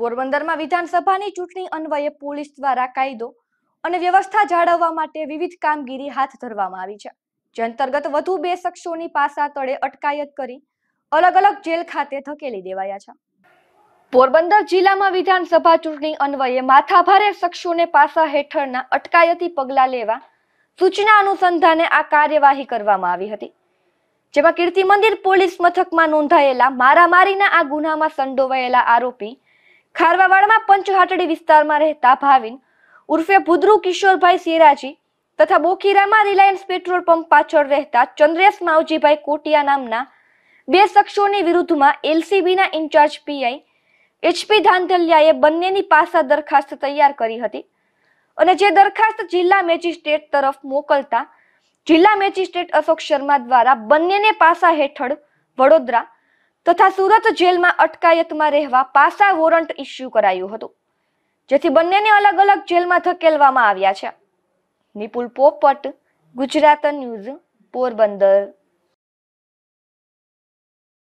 પોરબંદરમાં વિધાનસભાની ચૂંટણી અન્વયે પોલીસ દ્વારા કાયદો અને વ્યવસ્થા જાળવવા માટે વિવિધ કામગીરી હાથ ધરવામાં આવી છે જે અંતર્ગત વધુ બે શખ્સોની પાસા તળે અટકાયત કરી અલગ અલગ જેલ ખાતે ધકેલી દેવાયા છે પોરબંદર જિલ્લામાં વિધાનસભા ચૂંટણી અન્વયે માથાભારે શખ્સોને પાસા હેઠળના અટકાયતી પગલાં લેવા સૂચના અનુસંધાને આ કાર્યવાહી કરવામાં આવી હતી જેમાં કીર્તિ મંદિર પોલીસ મથકમાં નોંધાયેલા મારામારીના આ ગુનામાં સંડોવાયેલા આરોપી ખારવાવાડમાં પંચહાટડી વિસ્તારમાં રહેતા ભાવિન ઉર્ફે ભુદ્રુ કિશોરભાઈ સિરાજી તથા બોખીરામાં રિલાયન્સ પેટ્રોલ પંપ પાછળ રહેતા ચંદ્રેશ માવજીભાઈ કોટિયા નામના બે શખ્સોની વિરુદ્ધમાં એલસીબીના ઇન્ચાર્જ પીઆઈ એચપી ધાંધલિયાએ બંનેની પાસા દરખાસ્ત તૈયાર કરી હતી અને જે દરખાસ્ત જિલ્લા મેજિસ્ટ્રેટ તરફ મોકલતા જિલ્લા મેજિસ્ટ્રેટ અશોક શર્મા દ્વારા બંનેને પાસા હેઠળ વડોદરા તથા સુરત જેલમાં અટકાયતમાં રહેવા પાસા વોરંટ ઇસ્યુ કરાયું હતું જેથી બંનેને અલગ અલગ જેલમાં ધકેલવામાં આવ્યા છે નિપુલ પોપટ ગુજરાત ન્યૂઝ પોરબંદર